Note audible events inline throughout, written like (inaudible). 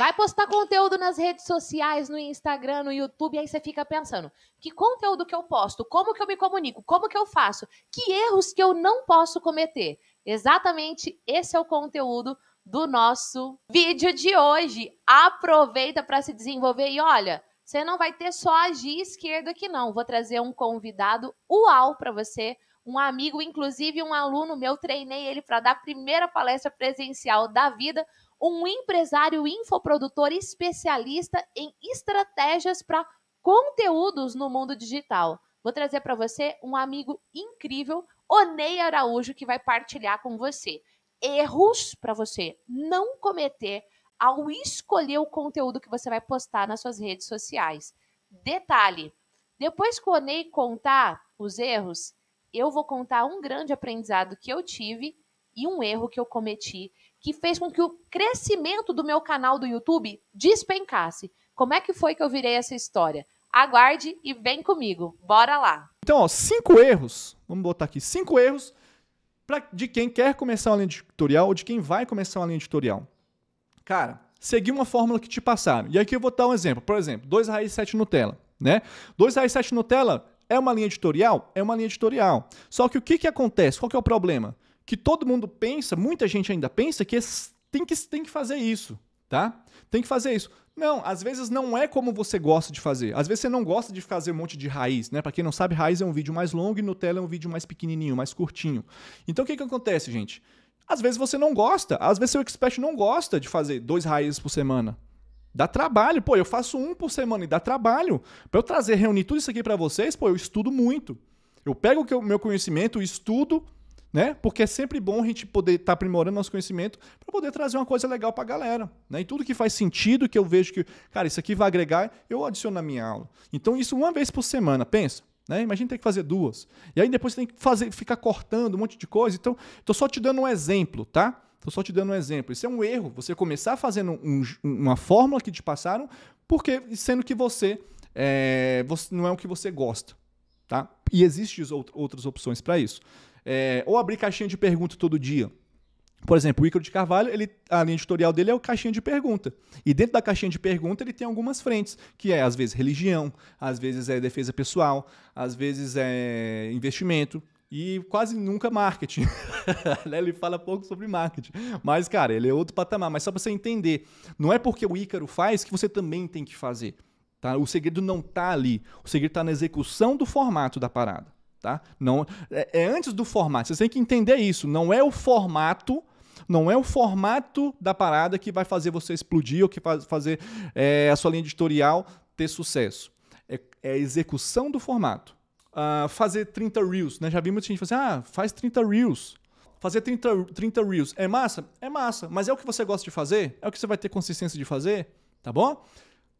Vai postar conteúdo nas redes sociais, no Instagram, no YouTube, aí você fica pensando: que conteúdo que eu posto? Como que eu me comunico? Como que eu faço? Que erros que eu não posso cometer? Exatamente esse é o conteúdo do nosso vídeo de hoje. Aproveita para se desenvolver e olha, você não vai ter só a G esquerda aqui não. Vou trazer um convidado uau para você um amigo, inclusive um aluno meu, treinei ele para dar a primeira palestra presencial da vida. Um empresário infoprodutor especialista em estratégias para conteúdos no mundo digital. Vou trazer para você um amigo incrível, Onei Araújo, que vai partilhar com você erros para você não cometer ao escolher o conteúdo que você vai postar nas suas redes sociais. Detalhe: depois que o Onei contar os erros, eu vou contar um grande aprendizado que eu tive e um erro que eu cometi que fez com que o crescimento do meu canal do YouTube despencasse. Como é que foi que eu virei essa história? Aguarde e vem comigo. Bora lá. Então, ó, cinco erros. Vamos botar aqui cinco erros para de quem quer começar uma linha editorial ou de quem vai começar uma linha editorial. Cara, segui uma fórmula que te passaram. E aqui eu vou dar um exemplo. Por exemplo, dois raiz 7 Nutella, né? Dois raiz 7 Nutella é uma linha editorial? É uma linha editorial. Só que o que, que acontece? Qual que é o problema? Que todo mundo pensa, muita gente ainda pensa que tem que, tem que fazer isso, tá? Tem que fazer isso. Não, às vezes não é como você gosta de fazer. Às vezes você não gosta de fazer um monte de raiz, né? Para quem não sabe, raiz é um vídeo mais longo e Nutella é um vídeo mais pequenininho, mais curtinho. Então o que, que acontece, gente? Às vezes você não gosta, às vezes seu expert não gosta de fazer dois raízes por semana. Dá trabalho, pô, eu faço um por semana e dá trabalho. Para eu trazer, reunir tudo isso aqui para vocês, pô, eu estudo muito. Eu pego o meu conhecimento, estudo, né? Porque é sempre bom a gente poder estar tá aprimorando nosso conhecimento para poder trazer uma coisa legal para a galera, né? E tudo que faz sentido, que eu vejo que, cara, isso aqui vai agregar, eu adiciono na minha aula. Então isso uma vez por semana, pensa. Né? Imagina ter que fazer duas. E aí depois você tem que fazer, ficar cortando um monte de coisa. Então, estou só te dando um exemplo, tá? Estou só te dando um exemplo. Isso é um erro, você começar fazendo um, uma fórmula que te passaram, porque sendo que você, é, você não é o que você gosta. Tá? E existem outras opções para isso. É, ou abrir caixinha de pergunta todo dia. Por exemplo, o Icaro de Carvalho, ele, a linha editorial dele é o caixinha de pergunta. E dentro da caixinha de pergunta ele tem algumas frentes, que é às vezes religião, às vezes é defesa pessoal, às vezes é investimento, e quase nunca marketing. (laughs) Né, ele fala pouco sobre marketing. Mas, cara, ele é outro patamar. Mas só para você entender, não é porque o Ícaro faz que você também tem que fazer. Tá? O segredo não tá ali. O segredo tá na execução do formato da parada. Tá? Não, é, é antes do formato. Você tem que entender isso. Não é o formato não é o formato da parada que vai fazer você explodir ou que vai fazer é, a sua linha editorial ter sucesso. É, é, a execução do formato uh, fazer 30 reels, né? Já vi muita gente falando assim, ah, faz 30 reels. Fazer 30, 30 reels é massa? É massa, mas é o que você gosta de fazer? É o que você vai ter consistência de fazer? Tá bom?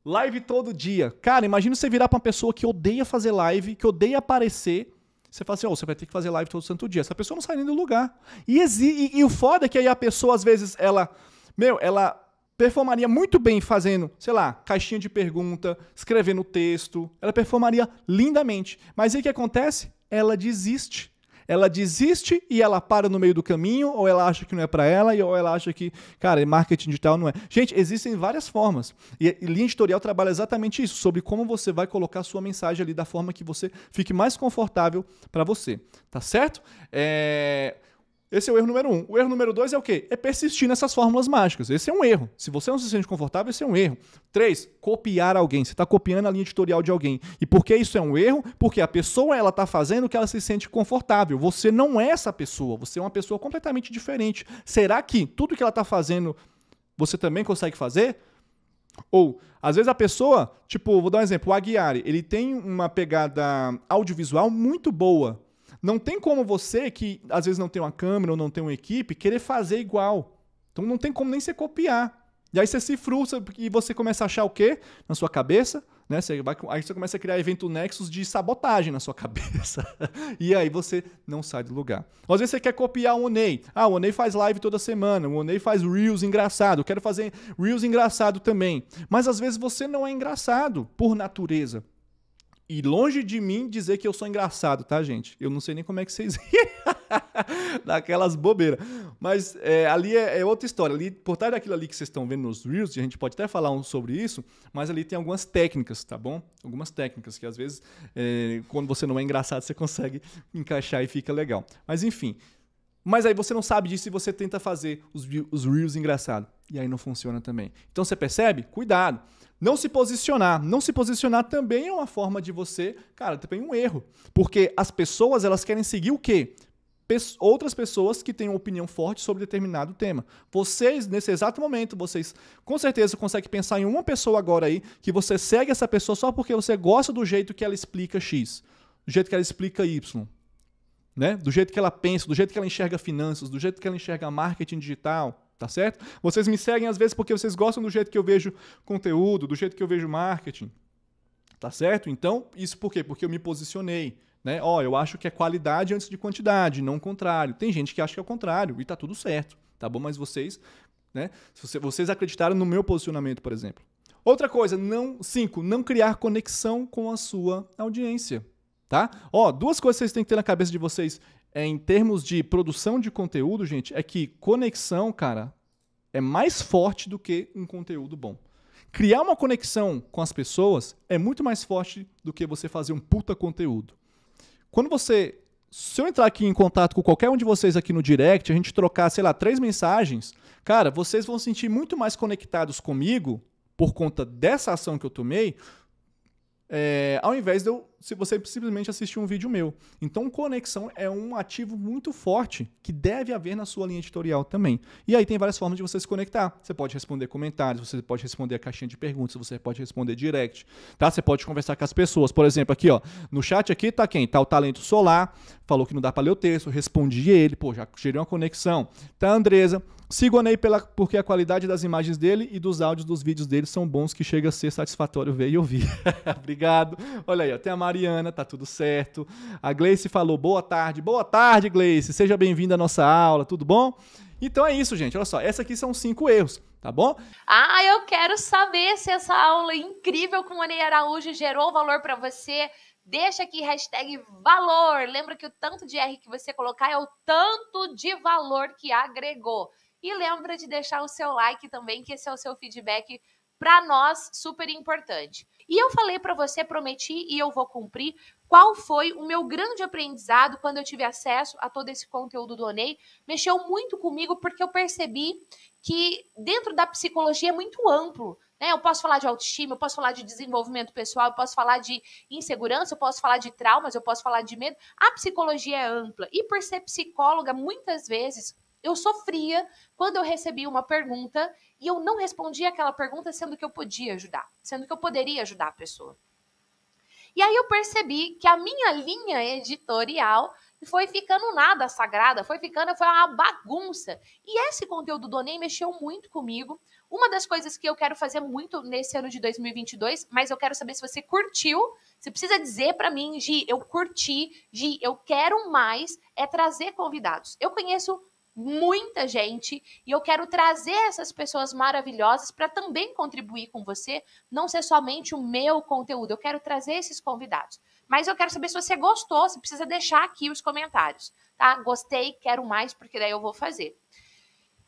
Live todo dia. Cara, imagina você virar pra uma pessoa que odeia fazer live, que odeia aparecer. Você fala assim, ó, oh, você vai ter que fazer live todo santo dia. Essa pessoa não sai nem do lugar. E, e, e o foda é que aí a pessoa, às vezes, ela... Meu, ela performaria muito bem fazendo, sei lá, caixinha de pergunta, escrevendo texto. Ela performaria lindamente. Mas aí o que acontece? Ela desiste. Ela desiste e ela para no meio do caminho, ou ela acha que não é para ela, ou ela acha que, cara, marketing digital não é. Gente, existem várias formas. E, e linha editorial trabalha exatamente isso, sobre como você vai colocar a sua mensagem ali da forma que você fique mais confortável para você. Tá certo? É. Esse é o erro número um. O erro número dois é o quê? É persistir nessas fórmulas mágicas. Esse é um erro. Se você não se sente confortável, esse é um erro. Três, copiar alguém. Você está copiando a linha editorial de alguém. E por que isso é um erro? Porque a pessoa ela está fazendo o que ela se sente confortável. Você não é essa pessoa. Você é uma pessoa completamente diferente. Será que tudo que ela está fazendo você também consegue fazer? Ou, às vezes a pessoa, tipo, vou dar um exemplo, o Aguiari, ele tem uma pegada audiovisual muito boa não tem como você, que às vezes não tem uma câmera ou não tem uma equipe, querer fazer igual. Então não tem como nem você copiar. E aí você se frustra e você começa a achar o quê? Na sua cabeça, né? Você vai, aí você começa a criar evento nexus de sabotagem na sua (laughs) cabeça. e aí você não sai do lugar. Às vezes você quer copiar o Onei. Ah, o Onei faz live toda semana, o Onei faz Reels engraçado. Eu quero fazer Reels engraçado também. Mas às vezes você não é engraçado por natureza. E longe de mim dizer que eu sou engraçado, tá, gente? Eu não sei nem como é que vocês (laughs) daquelas bobeiras. Mas é, ali é, é, outra história. Ali, por trás daquilo ali que vocês estão vendo nos Reels, a gente pode até falar um sobre isso, mas ali tem algumas técnicas, tá bom? Algumas técnicas que às vezes, é, quando você não é engraçado, você consegue encaixar e fica legal. Mas enfim. Mas aí você não sabe disso e você tenta fazer os, os Reels engraçados e aí não funciona também. Então você percebe? Cuidado. Não se posicionar. Não se posicionar também é uma forma de você, cara, também um erro. Porque as pessoas, elas querem seguir o quê? outras pessoas que têm uma opinião forte sobre determinado tema. Vocês, nesse exato momento, vocês com certeza conseguem pensar em uma pessoa agora aí que você segue essa pessoa só porque você gosta do jeito que ela explica X, do jeito que ela explica Y. Né? Do jeito que ela pensa, do jeito que ela enxerga finanças, do jeito que ela enxerga marketing digital tá certo? Vocês me seguem às vezes porque vocês gostam do jeito que eu vejo conteúdo, do jeito que eu vejo marketing, tá certo? Então, isso por quê? Porque eu me posicionei. Né? Ó, eu acho que é qualidade antes de quantidade, não o contrário. Tem gente que acha que é o contrário e tá tudo certo, tá bom? Mas vocês, né? Vocês acreditaram no meu posicionamento, por exemplo. Outra coisa, não, cinco, não criar conexão com a sua audiência, tá? Ó, duas coisas que vocês têm que ter na cabeça de vocês é, em termos de produção de conteúdo, gente, é que conexão, cara, é mais forte do que um conteúdo bom. Criar uma conexão com as pessoas é muito mais forte do que você fazer um puta conteúdo. Quando você. Se eu entrar aqui em contato com qualquer um de vocês aqui no direct, a gente trocar, sei lá, três mensagens, cara, vocês vão se sentir muito mais conectados comigo por conta dessa ação que eu tomei, é, ao invés de eu se você simplesmente assistir um vídeo meu. Então, conexão é um ativo muito forte que deve haver na sua linha editorial também. E aí tem várias formas de você se conectar. Você pode responder comentários, você pode responder a caixinha de perguntas, você pode responder direct, tá? Você pode conversar com as pessoas. Por exemplo, aqui, ó, no chat aqui tá quem? Tá o Talento Solar, falou que não dá para ler o texto, respondi ele, pô, já gerei uma conexão. Tá a Andresa, sigo o Ney pela, porque a qualidade das imagens dele e dos áudios dos vídeos dele são bons que chega a ser satisfatório ver e ouvir. (laughs) Obrigado. Olha aí, Até mais. a Mariana, tá tudo certo. A Gleice falou boa tarde. Boa tarde, Gleice. Seja bem-vinda à nossa aula, tudo bom? Então é isso, gente. Olha só, essa aqui são cinco erros, tá bom? Ah, eu quero saber se essa aula incrível com o Ney Araújo gerou valor para você. Deixa aqui hashtag valor. Lembra que o tanto de R que você colocar é o tanto de valor que agregou. E lembra de deixar o seu like também, que esse é o seu feedback para nós super importante. E eu falei para você, prometi e eu vou cumprir, qual foi o meu grande aprendizado quando eu tive acesso a todo esse conteúdo do Onei. Mexeu muito comigo porque eu percebi que dentro da psicologia é muito amplo. Né? Eu posso falar de autoestima, eu posso falar de desenvolvimento pessoal, eu posso falar de insegurança, eu posso falar de traumas, eu posso falar de medo. A psicologia é ampla. E por ser psicóloga, muitas vezes eu sofria quando eu recebia uma pergunta e eu não respondia aquela pergunta sendo que eu podia ajudar, sendo que eu poderia ajudar a pessoa. E aí eu percebi que a minha linha editorial foi ficando nada sagrada, foi ficando, foi uma bagunça. E esse conteúdo do Onei mexeu muito comigo. Uma das coisas que eu quero fazer muito nesse ano de 2022, mas eu quero saber se você curtiu, você precisa dizer para mim, Gi, eu curti, Gi, eu quero mais, é trazer convidados. Eu conheço muita gente e eu quero trazer essas pessoas maravilhosas para também contribuir com você, não ser somente o meu conteúdo. Eu quero trazer esses convidados. Mas eu quero saber se você gostou, se precisa deixar aqui os comentários, tá? Gostei, quero mais, porque daí eu vou fazer.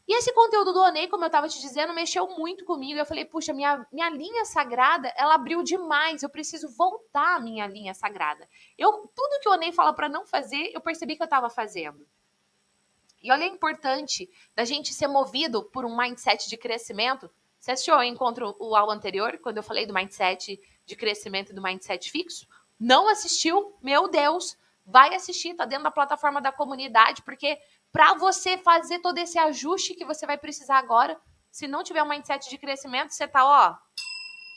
E esse conteúdo do Onei, como eu estava te dizendo, mexeu muito comigo. Eu falei, puxa, minha, minha linha sagrada, ela abriu demais. Eu preciso voltar à minha linha sagrada. Eu, tudo que o Onei fala para não fazer, eu percebi que eu estava fazendo. E olha, é importante da gente ser movido por um mindset de crescimento. Você assistiu ao encontro o aula anterior, quando eu falei do mindset de crescimento e do mindset fixo? Não assistiu? Meu Deus! Vai assistir, tá dentro da plataforma da comunidade, porque para você fazer todo esse ajuste que você vai precisar agora, se não tiver um mindset de crescimento, você tá, ó,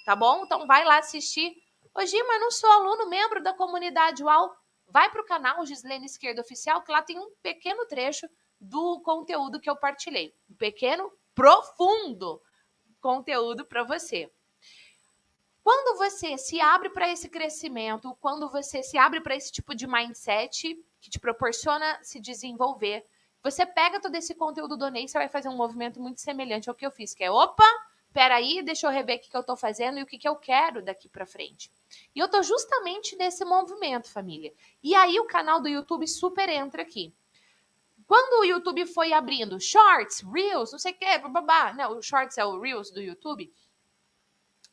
tá bom? Então vai lá assistir. Ô, Gima, eu não sou aluno, membro da comunidade UAU. Vai para o canal Gislene Esquerda Oficial, que lá tem um pequeno trecho do conteúdo que eu partilhei. Um pequeno, profundo conteúdo para você. Quando você se abre para esse crescimento, quando você se abre para esse tipo de mindset que te proporciona se desenvolver, você pega todo esse conteúdo do Ney, você vai fazer um movimento muito semelhante ao que eu fiz, que é opa, peraí, deixa eu rever o que, eu estou fazendo e o que, que eu quero daqui para frente. E eu estou justamente nesse movimento, família. E aí o canal do YouTube super entra aqui. Quando o YouTube foi abrindo shorts, reels, não sei o que, babá, não, o shorts é o reels do YouTube,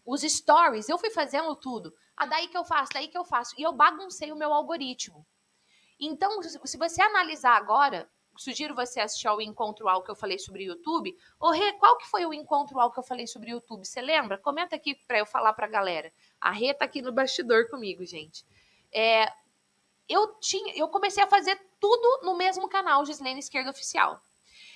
os stories, eu fui fazendo tudo. Ah, daí que eu faço, daí que eu faço. E eu baguncei o meu algoritmo. Então, se você analisar agora, sugiro você assistir ao encontro ao que eu falei sobre o YouTube. Ô, Rê, qual que foi o encontro ao que eu falei sobre o YouTube? Você lembra? Comenta aqui para eu falar para a galera. A Rê tá aqui no bastidor comigo, gente. É, eu tinha, eu comecei a fazer tudo no mesmo canal, Gislene Esquerda Oficial.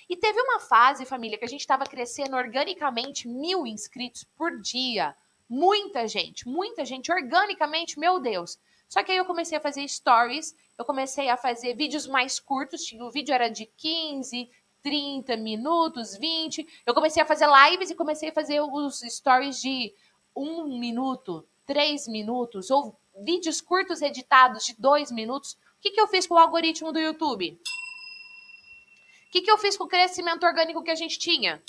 E teve uma fase, família, que a gente estava crescendo organicamente mil inscritos por dia. Muita gente, muita gente, organicamente, meu Deus. Só que aí eu comecei a fazer stories, eu comecei a fazer vídeos mais curtos, o vídeo era de 15, 30 minutos, 20. Eu comecei a fazer lives e comecei a fazer os stories de um minuto, três minutos, ou vídeos curtos editados de dois minutos, o que, que eu fiz com o algoritmo do YouTube? O que, que eu fiz com o crescimento orgânico que a gente tinha?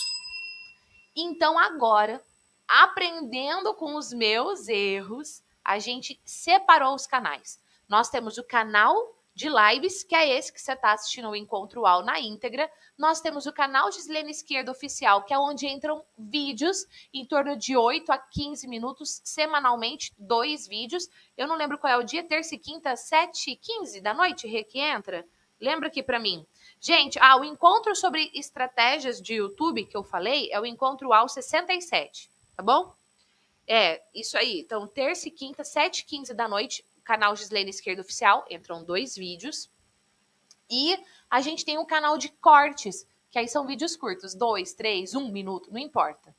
Então, agora, aprendendo com os meus erros, a gente separou os canais. Nós temos o canal de lives, que é esse que você está assistindo o Encontro UAU na íntegra. Nós temos o canal Gislene Esquerda Oficial, que é onde entram vídeos em torno de 8 a 15 minutos semanalmente, dois vídeos. Eu não lembro qual é o dia, terça e quinta, 7 e 15 da noite, Rê, que entra. Lembra aqui para mim. Gente, ah, o encontro sobre estratégias de YouTube que eu falei é o encontro ao 67, tá bom? É, isso aí. Então, terça e quinta, 7h15 da noite, canal Gislene Esquerda Oficial, entram dois vídeos. E a gente tem o um canal de cortes, que aí são vídeos curtos, dois, três, um minuto, não importa.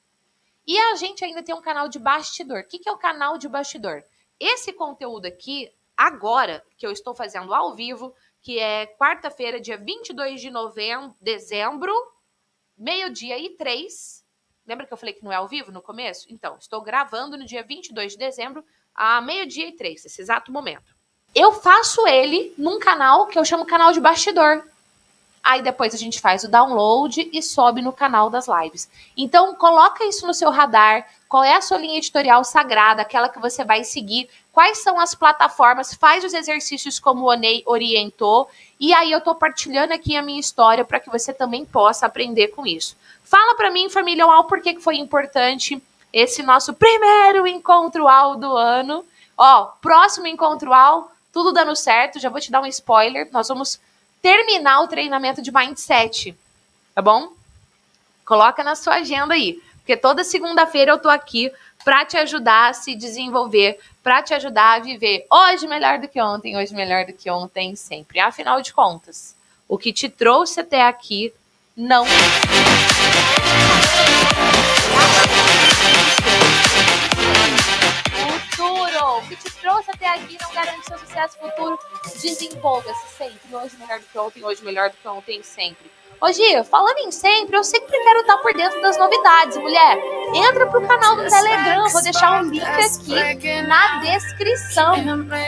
E a gente ainda tem um canal de bastidor. O que, que é o canal de bastidor? Esse conteúdo aqui, agora, que eu estou fazendo ao vivo, que é quarta-feira, dia 22 de novembro, dezembro, meio-dia e três. Lembra que eu falei que não é ao vivo no começo? Então, estou gravando no dia 22 de dezembro, a meio-dia e três, esse exato momento. Eu faço ele num canal que eu chamo canal de bastidor. Aí depois a gente faz o download e sobe no canal das lives. Então coloca isso no seu radar. Qual é a sua linha editorial sagrada, aquela que você vai seguir? Quais são as plataformas? Faz os exercícios como o Onei orientou. E aí eu estou partilhando aqui a minha história para que você também possa aprender com isso. Fala para mim, família, o por que foi importante esse nosso primeiro encontro ao do ano. Ó, próximo encontro ao, tudo dando certo, já vou te dar um spoiler. Nós vamos terminar o treinamento de mindset, tá bom? Coloca na sua agenda aí, porque toda segunda-feira eu tô aqui para te ajudar a se desenvolver, para te ajudar a viver hoje melhor do que ontem, hoje melhor do que ontem, sempre. Afinal de contas, o que te trouxe até aqui não é. aqui não garante seu sucesso futuro. desempolga se sempre. Hoje melhor do que ontem, hoje melhor do que ontem, sempre. Ô Gia, falando em sempre, eu sempre quero estar tá por dentro das novidades, mulher. Entra pro canal do Telegram, vou deixar o um link aqui na descrição.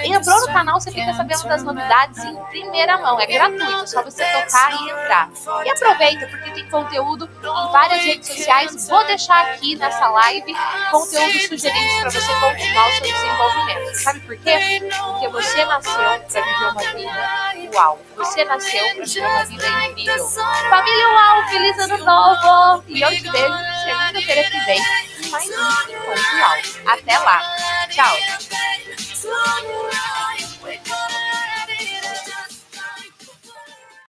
Entrou no canal, você fica sabendo das novidades em primeira mão. É gratuito, só você tocar e entrar. E aproveita, porque tem conteúdo em várias redes sociais. Vou deixar aqui nessa live conteúdo sugerido para você continuar o seu desenvolvimento. Sabe por quê? Porque você nasceu para viver uma vida UAU. Você nasceu para ter uma vida incrível. Família UAU, feliz ano novo! E eu te vejo segunda-feira que vem mais um Encontro UAU. Até lá! Tchau!